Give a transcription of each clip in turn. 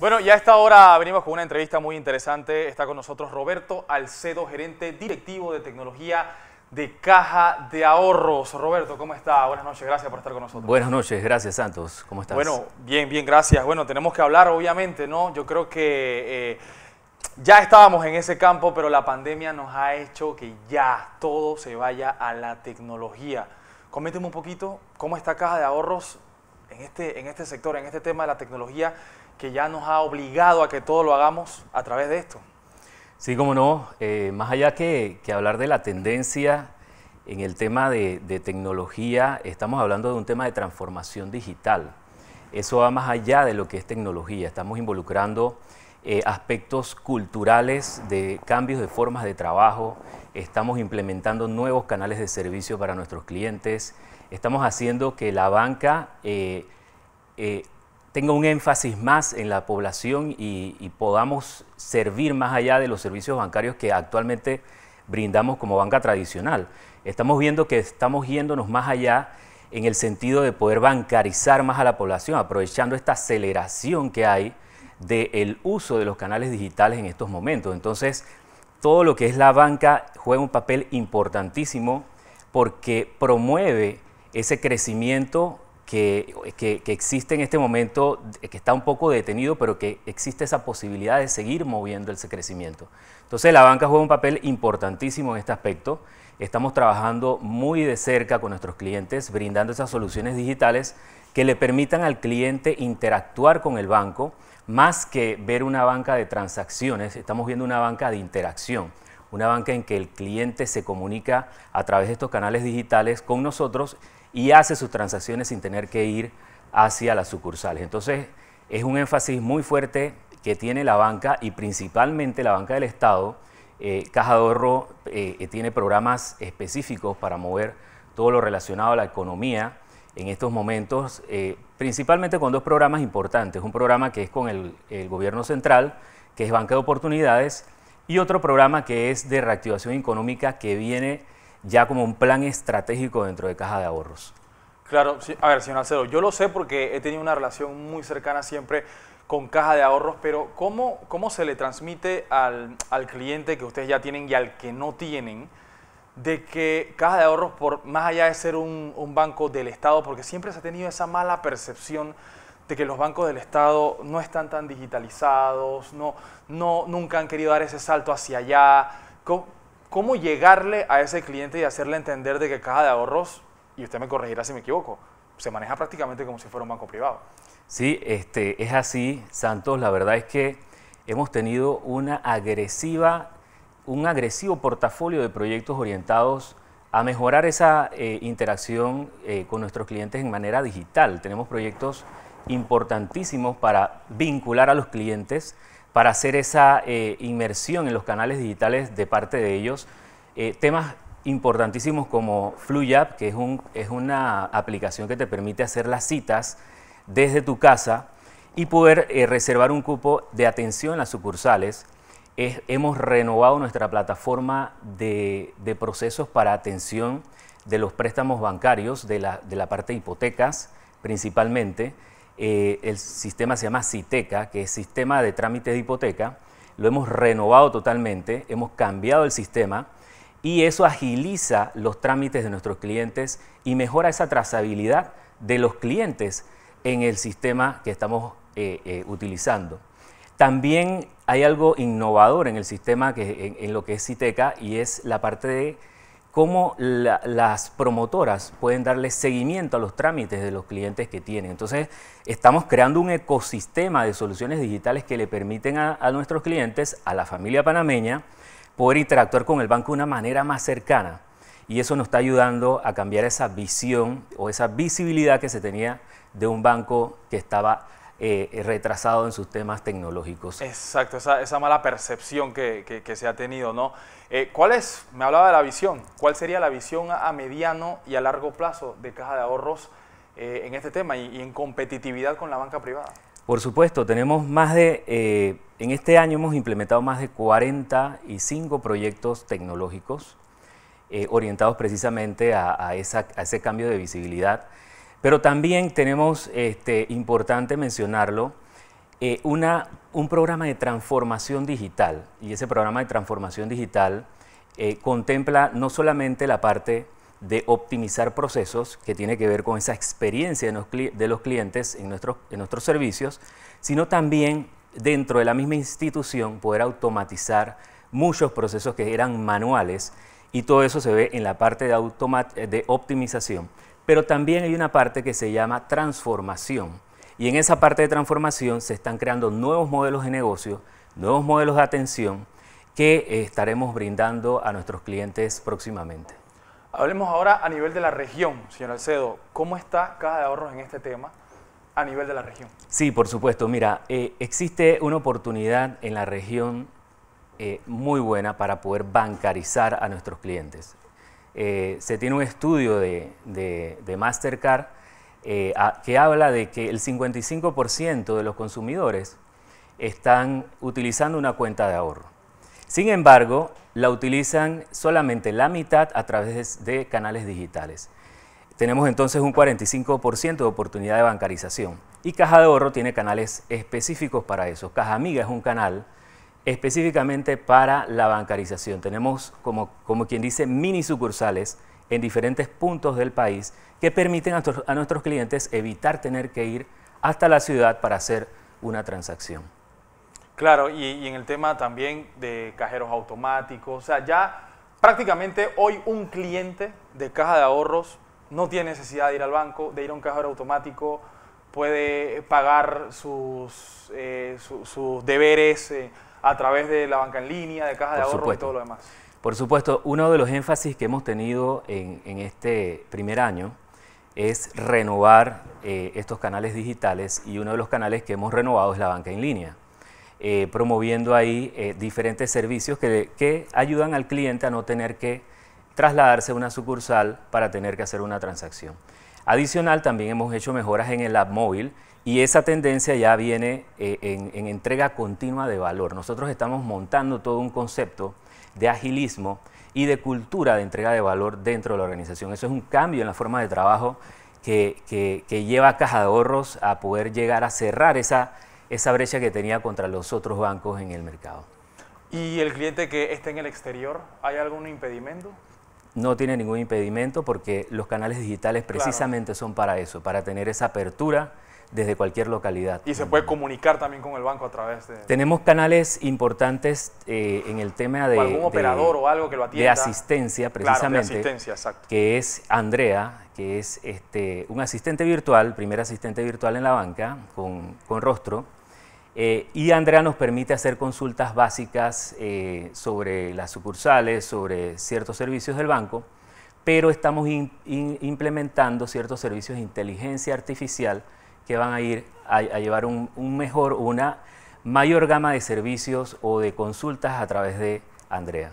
Bueno, ya a esta hora venimos con una entrevista muy interesante. Está con nosotros Roberto Alcedo, gerente directivo de tecnología de Caja de Ahorros. Roberto, ¿cómo está? Buenas noches, gracias por estar con nosotros. Buenas noches, gracias Santos, ¿cómo estás? Bueno, bien, bien, gracias. Bueno, tenemos que hablar, obviamente, ¿no? Yo creo que eh, ya estábamos en ese campo, pero la pandemia nos ha hecho que ya todo se vaya a la tecnología. Coménteme un poquito cómo está Caja de Ahorros en este, en este sector, en este tema de la tecnología que ya nos ha obligado a que todo lo hagamos a través de esto. Sí, como no, eh, más allá que, hablar de la tendencia en el tema de, tecnología, estamos hablando de un tema de transformación digital. Eso va más allá de lo que es tecnología, estamos involucrando eh, aspectos culturales de cambios de formas de trabajo, estamos implementando nuevos canales de servicio para nuestros clientes, estamos haciendo que la banca... Eh, eh tenga un énfasis más en la población y, podamos servir más allá de los servicios bancarios que actualmente brindamos como banca tradicional. Estamos viendo que estamos yéndonos más allá en el sentido de poder bancarizar más a la población, aprovechando esta aceleración que hay del uso de los canales digitales en estos momentos. Entonces, todo lo que es la banca juega un papel importantísimo porque promueve ese crecimiento que, existe en este momento, que está un poco detenido, pero que existe esa posibilidad de seguir moviendo ese crecimiento. Entonces la banca juega un papel importantísimo en este aspecto. Estamos trabajando muy de cerca con nuestros clientes, brindando esas soluciones digitales que le permitan al cliente interactuar con el banco, más que ver una banca de transacciones, estamos viendo una banca de interacción una banca en que el cliente se comunica a través de estos canales digitales con nosotros y hace sus transacciones sin tener que ir hacia las sucursales. Entonces, es un énfasis muy fuerte que tiene la banca y principalmente la banca del Estado. Eh, Caja de Ahorro eh, tiene programas específicos para mover todo lo relacionado a la economía en estos momentos, eh, principalmente con dos programas importantes. Un programa que es con el, el gobierno central, que es Banca de Oportunidades, y otro programa que es de reactivación económica que viene ya como un plan estratégico dentro de Caja de Ahorros. Claro, a ver, señor Alcedo, yo lo sé porque he tenido una relación muy cercana siempre con caja de ahorros, pero ¿cómo, cómo se le transmite al, cliente que ustedes ya tienen y al que no tienen de que caja de ahorros, por, más allá de ser un, banco del Estado, porque siempre se ha tenido esa mala percepción de que los bancos del Estado no están tan digitalizados, no, no, nunca han querido dar ese salto hacia allá. ¿Cómo llegarle a ese cliente y hacerle entender de que Caja de Ahorros, y usted me corregirá si me equivoco, se maneja prácticamente como si fuera un banco privado? Sí, este, es así, Santos. La verdad es que hemos tenido una agresiva, un agresivo portafolio de proyectos orientados a mejorar esa eh, interacción eh, con nuestros clientes en manera digital. Tenemos proyectos importantísimos para vincular a los clientes para hacer esa eh, inmersión en los canales digitales de parte de ellos. Eh, temas importantísimos como FluYap, que es, una aplicación que te permite hacer las citas desde tu casa y poder eh, reservar un cupo de atención en las sucursales. hemos renovado nuestra plataforma de, procesos para atención de los préstamos bancarios, de la, de la parte de hipotecas principalmente. Eh, el sistema se llama CITECA, que es Sistema de trámites de Hipoteca. Lo hemos renovado totalmente, hemos cambiado el sistema y eso agiliza los trámites de nuestros clientes y mejora esa trazabilidad de los clientes en el sistema que estamos eh, eh, utilizando. También hay algo innovador en el sistema, que, en, en lo que es CITECA, y es la parte de cómo las promotoras pueden darle seguimiento a los trámites de los clientes que tienen. Entonces, estamos creando un ecosistema de soluciones digitales que le permiten a, a nuestros clientes, a la familia panameña, poder interactuar con el banco de una manera más cercana. Y eso nos está ayudando a cambiar esa visión o esa visibilidad que se tenía de un banco que estaba eh, eh, retrasado en sus temas tecnológicos. Exacto, esa, mala percepción que, se ha tenido, ¿no? Eh, ¿Cuál es, me hablaba de la visión, cuál sería la visión a mediano y a largo plazo de Caja de Ahorros en este tema y, en competitividad con la banca privada? Por supuesto, tenemos más de, en este año hemos implementado más de 45 proyectos tecnológicos orientados precisamente a, a, ese cambio de visibilidad. Pero también tenemos, este, importante mencionarlo, eh, una, un programa de transformación digital. Y ese programa de transformación digital eh, contempla no solamente la parte de optimizar procesos que tiene que ver con esa experiencia de los clientes en nuestros, en nuestros servicios, sino también dentro de la misma institución poder automatizar muchos procesos que eran manuales y todo eso se ve en la parte de optimización pero también hay una parte que se llama transformación. Y en esa parte de transformación se están creando nuevos modelos de negocio, nuevos modelos de atención que estaremos brindando a nuestros clientes próximamente. Hablemos ahora a nivel de la región, señor Alcedo. ¿Cómo está Caja de Ahorros en este tema a nivel de la región? Sí, por supuesto. Mira, eh, existe una oportunidad en la región eh, muy buena para poder bancarizar a nuestros clientes. Eh, se tiene un estudio de, Mastercard eh, que habla de que el 55% de los consumidores están utilizando una cuenta de ahorro. Sin embargo, la utilizan solamente la mitad a través de, de canales digitales. Tenemos entonces un 45% de oportunidad de bancarización. Y Caja de Ahorro tiene canales específicos para eso. Caja Amiga es un canal específicamente para la bancarización. Tenemos, como, como quien dice, mini sucursales en diferentes puntos del país que permiten a, nuestros clientes evitar tener que ir hasta la ciudad para hacer una transacción. Claro, y, en el tema también de cajeros automáticos, o sea, ya prácticamente hoy un cliente de caja de ahorros no tiene necesidad de ir al banco, de ir a un cajero automático, puede pagar sus, eh, sus deberes. Eh, a través de la banca en línea, de caja de ahorro y todo lo demás. Por supuesto, uno de los énfasis que hemos tenido en, este primer año es renovar eh, estos canales digitales y uno de los canales que hemos renovado es la banca en línea, eh, promoviendo ahí eh, diferentes servicios que, que ayudan al cliente a no tener que trasladarse a una sucursal para tener que hacer una transacción. Adicional, también hemos hecho mejoras en el app móvil y esa tendencia ya viene eh, en, entrega continua de valor. Nosotros estamos montando todo un concepto de agilismo y de cultura de entrega de valor dentro de la organización. Eso es un cambio en la forma de trabajo que, lleva a Caja de Ahorros a poder llegar a cerrar esa, esa brecha que tenía contra los otros bancos en el mercado. ¿Y el cliente que esté en el exterior, hay algún impedimento? no tiene ningún impedimento porque los canales digitales precisamente son para eso, para tener esa apertura desde cualquier localidad. Y se puede comunicar también con el banco a través de... Tenemos canales importantes eh, en el tema de... algún operador o algo que lo atienda. De asistencia, precisamente. Que es Andrea, que es este, un asistente virtual, primer asistente virtual en la banca, con, con rostro, eh, y Andrea nos permite hacer consultas básicas eh, sobre las sucursales, sobre ciertos servicios del banco, pero estamos implementando ciertos servicios de inteligencia artificial que van a ir a, llevar un, mejor, una mayor gama de servicios o de consultas a través de Andrea.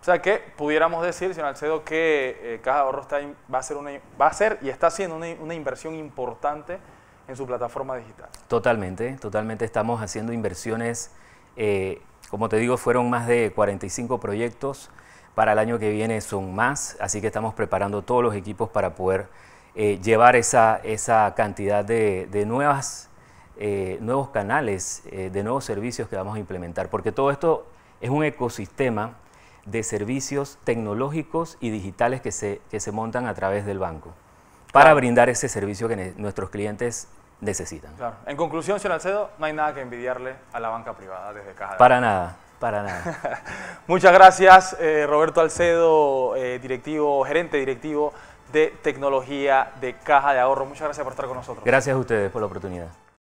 O sea que pudiéramos decir, señor Alcedo, que eh, Caja de Ahorro está, va, a ser va a ser y está haciendo una inversión importante en su plataforma digital. Totalmente, totalmente estamos haciendo inversiones, eh, como te digo, fueron más de 45 proyectos, para el año que viene son más, así que estamos preparando todos los equipos para poder eh, llevar esa, cantidad de, nuevas, eh, nuevos canales, de nuevos servicios que vamos a implementar, porque todo esto es un ecosistema de servicios tecnológicos y digitales que se, que se montan a través del banco para brindar ese servicio que nuestros clientes necesitan. Claro. En conclusión, señor Alcedo, no hay nada que envidiarle a la banca privada desde Caja. De para nada, para nada. Muchas gracias, eh, Roberto Alcedo, eh, directivo, gerente directivo de tecnología de Caja de Ahorro. Muchas gracias por estar con nosotros. Gracias a ustedes por la oportunidad.